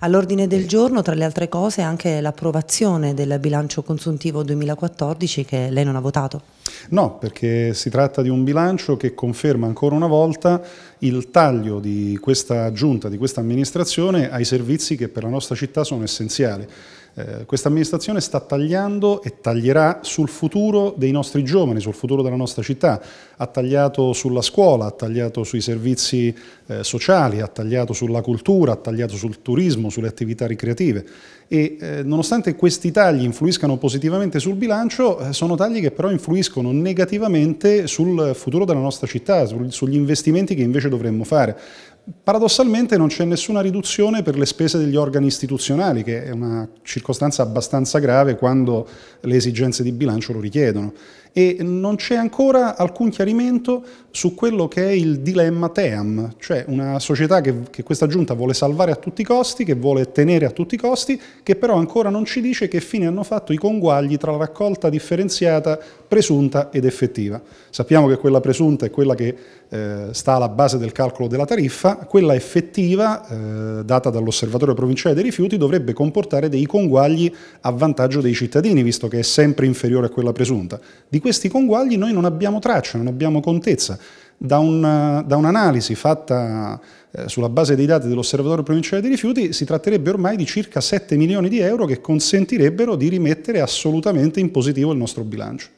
All'ordine del giorno, tra le altre cose, anche l'approvazione del bilancio consuntivo 2014 che lei non ha votato. No, perché si tratta di un bilancio che conferma ancora una volta il taglio di questa giunta, di questa amministrazione ai servizi che per la nostra città sono essenziali. Eh, questa amministrazione sta tagliando e taglierà sul futuro dei nostri giovani, sul futuro della nostra città. Ha tagliato sulla scuola, ha tagliato sui servizi eh, sociali, ha tagliato sulla cultura, ha tagliato sul turismo, sulle attività ricreative. E eh, nonostante questi tagli influiscano positivamente sul bilancio, eh, sono tagli che però influiscono negativamente sul futuro della nostra città, sugli investimenti che invece dovremmo fare paradossalmente non c'è nessuna riduzione per le spese degli organi istituzionali, che è una circostanza abbastanza grave quando le esigenze di bilancio lo richiedono e non c'è ancora alcun chiarimento su quello che è il dilemma TEAM, cioè una società che, che, questa giunta vuole salvare a tutti i costi, che vuole tenere a tutti i costi, che però ancora non ci dice che fine hanno fatto i conguagli tra la raccolta differenziata presunta ed effettiva. Sappiamo che quella presunta è quella che eh, sta alla base del calcolo della tariffa, quella effettiva, eh, data dall'Osservatorio Provinciale dei Rifiuti, dovrebbe comportare dei conguagli a vantaggio dei cittadini, visto che è sempre inferiore a quella presunta. Di questi conguagli noi non abbiamo traccia, non abbiamo contezza. Da, un'analisi fatta eh, sulla base dei dati dell'Osservatorio Provinciale dei Rifiuti si tratterebbe ormai di circa 7 milioni di euro che consentirebbero di rimettere assolutamente in positivo il nostro bilancio.